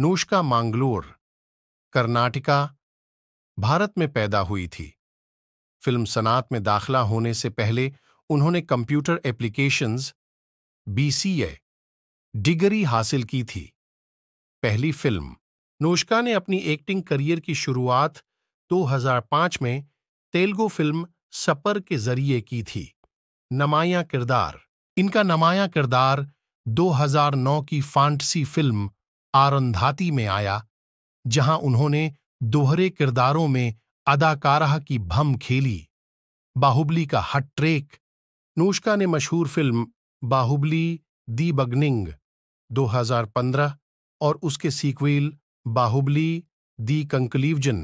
नूशका मांगलोर कर्नाटका भारत में पैदा हुई थी फिल्म सनात में दाखिला होने से पहले उन्होंने कंप्यूटर एप्लीकेशंस बीसीए डिग्री हासिल की थी पहली फिल्म नोशका ने अपनी एक्टिंग करियर की शुरुआत 2005 में तेलुगु फिल्म सपर के जरिए की थी नमाया किरदार इनका नमाया किरदार 2009 की फांटसी फिल्म आरंधाती में आया जहां उन्होंने दोहरे किरदारों में अदाकारा की भम खेली बाहुबली का हट ट्रेक नूशका ने मशहूर फिल्म बाहुबली दी बगनिंग 2015 और उसके सीक्वेल बाहुबली दी कंक्लीवजन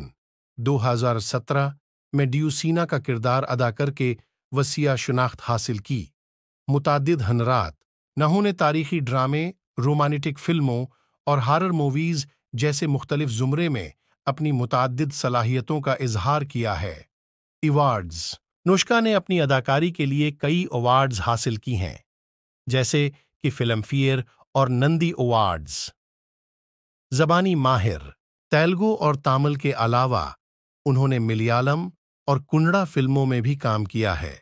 2017 में ड्यूसीना का किरदार अदा करके वसिया शनाख्त हासिल की मुतद हनरात नहों ने तारीखी ड्रामे रोमानिटिक फिल्मों और हारर मूवीज़ जैसे मुख्तलिफ ज़ुमरे में अपनी मुतद सलाहियतों का इजहार किया है अवार्ड्स नुष्का ने अपनी अदाकारी के लिए कई अवार्ड्स हासिल की हैं जैसे कि फिल्मफेयर और नंदी अवार्ड्स जबानी माहिर तेलुगु और तामिल के अलावा उन्होंने मलयालम और कुंडा फिल्मों में भी काम किया है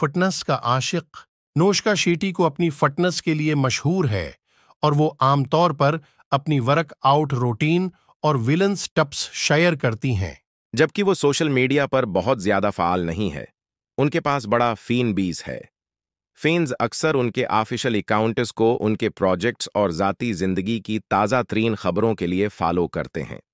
फिटनेस का आशिक नोशका शेटी को अपनी फिटनेस के लिए मशहूर है और वो आमतौर पर अपनी वर्क आउट रूटीन और विलन स्टप्स शेयर करती हैं जबकि वो सोशल मीडिया पर बहुत ज्यादा फाल नहीं है उनके पास बड़ा फीन बीज है फेन्स अक्सर उनके ऑफिशियल अकाउंट्स को उनके प्रोजेक्ट्स और जाती जिंदगी की ताज़ा तरीन खबरों के लिए फॉलो करते हैं